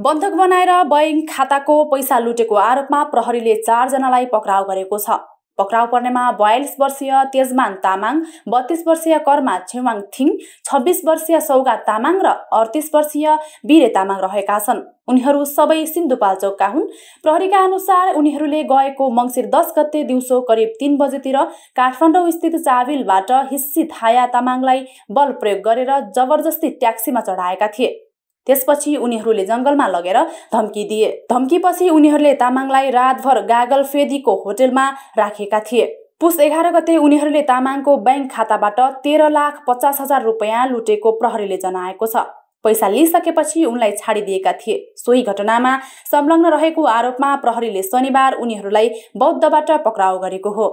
बन्धक बनाएर बैङ्क खाताको पैसा लुटेको आरोपमा प्रहरीले चारजनालाई पक्राउ गरेको छ पक्राउ पर्नेमा बयालिस वर्षीय तेजमान तामाङ बत्तीस वर्षीय कर्मा छेवाङ थिङ छब्बिस वर्षीय सौगा तामाङ र अडतिस वर्षीय बिरे तामाङ रहेका छन् उनीहरू सबै सिन्धुपाल्चोकका हुन् प्रहरीका अनुसार उनीहरूले गएको मङ्सिर दस गते दिउँसो करिब तिन बजेतिर काठमाडौँ स्थित चाविलबाट हिस्सी थाया तामाङलाई बल प्रयोग गरेर जबरजस्ती ट्याक्सीमा चढाएका थिए त्यसपछि उनीहरूले जङ्गलमा लगेर धम्की दिए धम्कीपछि उनीहरूले तामाङलाई रातभर गागल फेदीको होटेलमा राखेका थिए पुस एघार गते उनीहरूले तामाङको ब्याङ्क खाताबाट तेह्र लाख पचास हजार रुपियाँ लुटेको प्रहरीले जनाएको छ पैसा लिइसकेपछि उनलाई छाडिदिएका थिए सोही घटनामा संलग्न रहेको आरोपमा प्रहरीले शनिबार उनीहरूलाई बौद्धबाट पक्राउ गरेको हो